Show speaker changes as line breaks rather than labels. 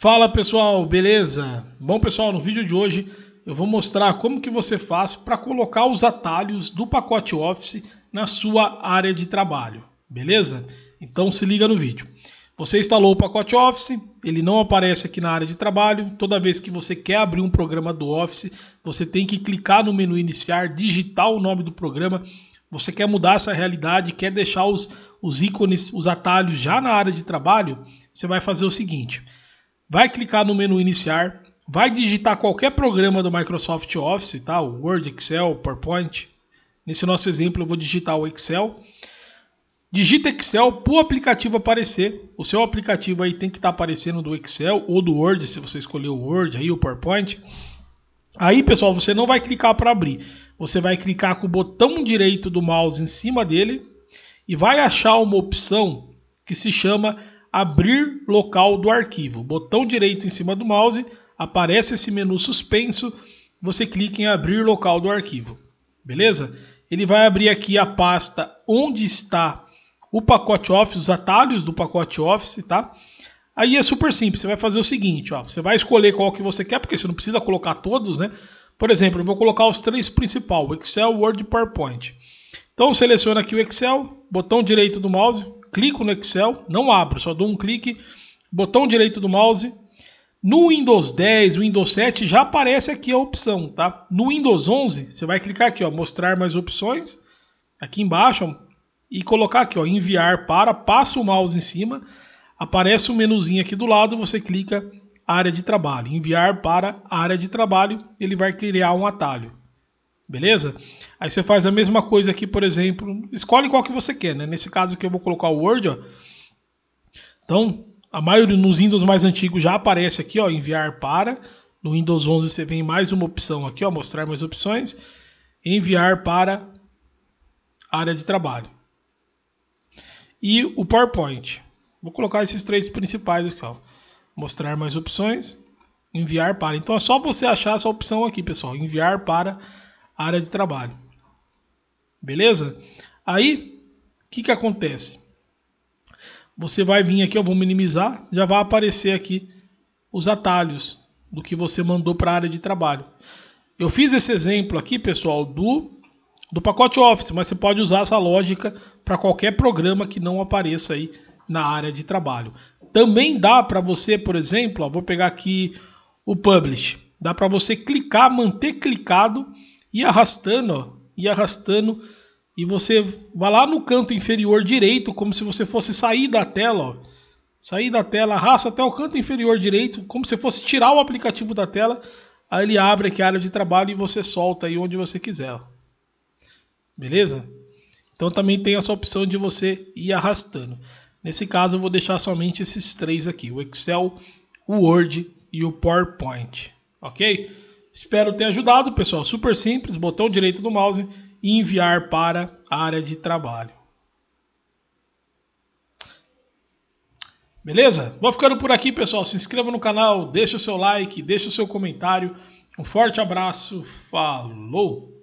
Fala pessoal, beleza? Bom pessoal, no vídeo de hoje eu vou mostrar como que você faz para colocar os atalhos do pacote Office na sua área de trabalho, beleza? Então se liga no vídeo. Você instalou o pacote Office, ele não aparece aqui na área de trabalho. Toda vez que você quer abrir um programa do Office, você tem que clicar no menu iniciar, digitar o nome do programa. Você quer mudar essa realidade, quer deixar os, os ícones, os atalhos já na área de trabalho? Você vai fazer o seguinte: vai clicar no menu iniciar, vai digitar qualquer programa do Microsoft Office, tá? O Word, Excel, PowerPoint. Nesse nosso exemplo eu vou digitar o Excel. Digita Excel para o aplicativo aparecer. O seu aplicativo aí tem que estar tá aparecendo do Excel ou do Word, se você escolher o Word aí, o PowerPoint. Aí, pessoal, você não vai clicar para abrir. Você vai clicar com o botão direito do mouse em cima dele e vai achar uma opção que se chama Abrir local do arquivo. Botão direito em cima do mouse, aparece esse menu suspenso, você clica em abrir local do arquivo. Beleza? Ele vai abrir aqui a pasta onde está o pacote Office, os atalhos do pacote Office, tá? Aí é super simples, você vai fazer o seguinte, ó, você vai escolher qual que você quer, porque você não precisa colocar todos, né? Por exemplo, eu vou colocar os três principais, Excel, Word e PowerPoint. Então seleciona aqui o Excel, botão direito do mouse, clico no Excel, não abro, só dou um clique, botão direito do mouse. No Windows 10, Windows 7 já aparece aqui a opção, tá? No Windows 11, você vai clicar aqui, ó, mostrar mais opções, aqui embaixo, e colocar aqui, ó, enviar para, passa o mouse em cima, aparece um menuzinho aqui do lado, você clica área de trabalho, enviar para área de trabalho, ele vai criar um atalho. Beleza? Aí você faz a mesma coisa aqui, por exemplo. Escolhe qual que você quer, né? Nesse caso aqui eu vou colocar o Word, ó. Então, a maioria nos Windows mais antigos já aparece aqui, ó, enviar para. No Windows 11 você vem mais uma opção aqui, ó, mostrar mais opções. Enviar para área de trabalho. E o PowerPoint. Vou colocar esses três principais aqui, ó. Mostrar mais opções, enviar para. Então é só você achar essa opção aqui, pessoal, enviar para área de trabalho. Beleza? Aí, o que, que acontece? Você vai vir aqui, eu vou minimizar, já vai aparecer aqui os atalhos do que você mandou para a área de trabalho. Eu fiz esse exemplo aqui, pessoal, do, do pacote Office, mas você pode usar essa lógica para qualquer programa que não apareça aí na área de trabalho. Também dá para você, por exemplo, ó, vou pegar aqui o Publish. Dá para você clicar, manter clicado e arrastando, ó, e arrastando. E você vai lá no canto inferior direito, como se você fosse sair da tela, ó. Sair da tela, arrasta até o canto inferior direito, como se fosse tirar o aplicativo da tela. Aí ele abre aqui a área de trabalho e você solta aí onde você quiser. Ó. Beleza? Então também tem essa opção de você ir arrastando. Nesse caso eu vou deixar somente esses três aqui, o Excel, o Word e o PowerPoint, ok? Espero ter ajudado, pessoal. Super simples, botão direito do mouse e enviar para a área de trabalho. Beleza? Vou ficando por aqui, pessoal. Se inscreva no canal, deixa o seu like, deixa o seu comentário. Um forte abraço, falou!